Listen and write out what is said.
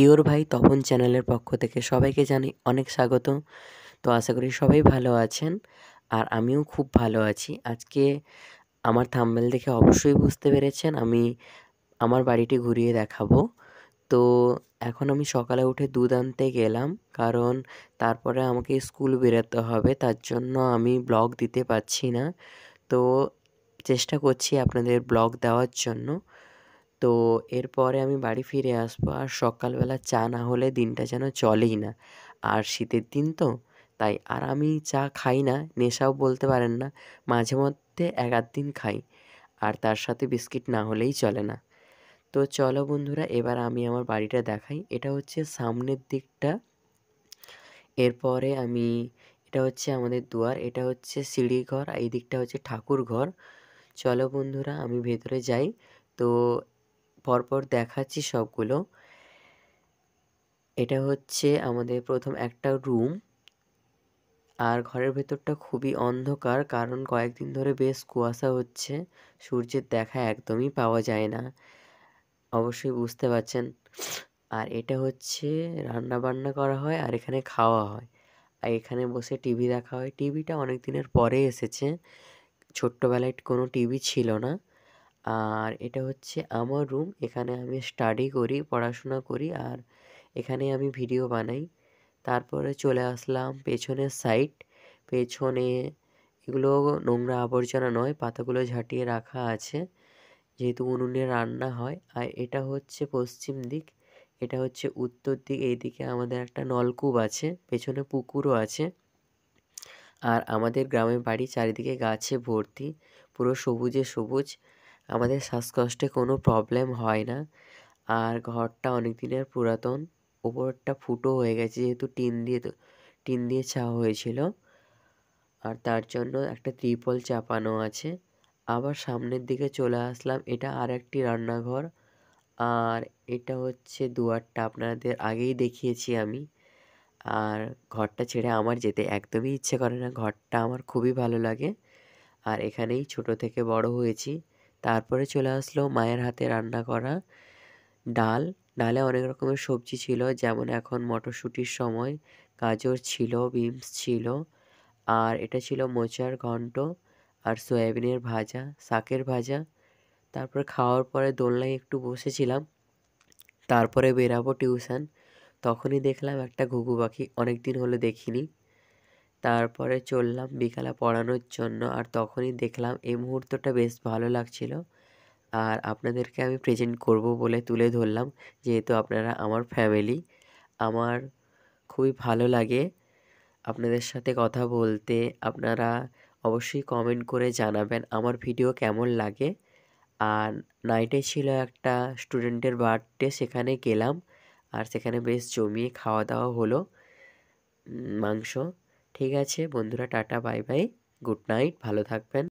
your ভাই তপন চ্যানেলের পক্ষ থেকে সবাইকে জানি অনেক স্বাগত তো আশা করি সবাই ভালো আছেন আর আমিও খুব ভালো আছি আজকে আমার থাম্বেল দেখে অবশ্যই বুঝতে পেরেছেন আমি আমার বাড়িটি ঘুরিয়ে দেখাবো তো এখন আমি সকালে উঠে দুধ আনতে গেলাম কারণ তারপরে আমাকে স্কুল বেরোতে হবে তার জন্য আমি ব্লগ দিতে পারছি না তো চেষ্টা করছি আপনাদের ব্লগ দেওয়ার জন্য তো এরপরে আমি বাড়ি ফিরে আসবো আর সকালবেলা চা না হলে দিনটা যেন চলেই না আর শীতের দিন তো তাই আর আমি চা খাই না নেশাও বলতে পারেন না মাঝে মধ্যে এক আধ দিন খাই আর তার সাথে বিস্কিট না হলেই চলে না তো চলো বন্ধুরা এবার আমি আমার বাড়িটা দেখাই এটা হচ্ছে সামনের দিকটা এরপরে আমি এটা হচ্ছে আমাদের দুয়ার এটা হচ্ছে সিঁড়ি ঘর এই দিকটা হচ্ছে ঠাকুর ঘর চলো বন্ধুরা আমি ভেতরে যাই তো পরপর দেখাচ্ছি সবগুলো এটা হচ্ছে আমাদের প্রথম একটা রুম আর ঘরের ভেতরটা খুবই অন্ধকার কারণ কয়েকদিন ধরে বেশ কুয়াশা হচ্ছে সূর্যের দেখা একদমই পাওয়া যায় না অবশ্যই বুঝতে পারছেন আর এটা হচ্ছে রান্না বান্না করা হয় আর এখানে খাওয়া হয় আর এখানে বসে টিভি দেখা হয় টিভিটা অনেক দিনের পরে এসেছে ছোট্টবেলায় কোনো টিভি ছিল না আর এটা হচ্ছে আমার রুম এখানে আমি স্টাডি করি পড়াশোনা করি আর এখানে আমি ভিডিও বানাই তারপরে চলে আসলাম পেছনের সাইড পেছনে এগুলো নোংরা আবর্জনা নয় পাতাগুলো ঝাঁটিয়ে রাখা আছে যেহেতু উনুনে রান্না হয় আর এটা হচ্ছে পশ্চিম দিক এটা হচ্ছে উত্তর দিক এইদিকে আমাদের একটা নলকূপ আছে পেছনে পুকুরও আছে আর আমাদের গ্রামের বাড়ি চারিদিকে গাছে ভর্তি পুরো সবুজে সবুজ আমাদের শ্বাসকষ্টে কোনো প্রবলেম হয় না আর ঘরটা অনেক দিনের পুরাতন ওপরটা ফুটো হয়ে গেছে যেহেতু টিন দিয়ে টিন দিয়ে ছাওয়া হয়েছিল আর তার জন্য একটা ত্রিপল চাপানো আছে আবার সামনের দিকে চলে আসলাম এটা আর একটি রান্নাঘর আর এটা হচ্ছে দুয়ারটা আপনাদের আগেই দেখিয়েছি আমি আর ঘরটা ছেড়ে আমার যেতে একদমই ইচ্ছে করে না ঘরটা আমার খুবই ভালো লাগে আর এখানেই ছোট থেকে বড় হয়েছি তারপরে চলে আসলো মায়ের হাতে রান্না করা ডাল ডালে অনেক রকমের সবজি ছিল যেমন এখন মটরশুঁটির সময় গাজর ছিল বিনস ছিল আর এটা ছিল মোচার ঘন্ট আর সয়াবিনের ভাজা শাকের ভাজা তারপরে খাওয়ার পরে দোলনায় একটু বসেছিলাম তারপরে বেরাবো টিউশন তখনই দেখলাম একটা ঘুঘু পাখি অনেক দিন হলো দেখিনি তারপরে চললাম বিকালে পড়ানোর জন্য আর তখনই দেখলাম এই মুহূর্তটা বেশ ভালো লাগছিল আর আপনাদেরকে আমি প্রেজেন্ট করব বলে তুলে ধরলাম যেহেতু আপনারা আমার ফ্যামিলি আমার খুবই ভালো লাগে আপনাদের সাথে কথা বলতে আপনারা অবশ্যই কমেন্ট করে জানাবেন আমার ভিডিও কেমন লাগে আর নাইটে ছিল একটা স্টুডেন্টের বার্থডে সেখানে গেলাম আর সেখানে বেশ জমিয়ে খাওয়া দাওয়া হলো মাংস ঠিক আছে বন্ধুরা tata bye bye good night ভালো থাকবেন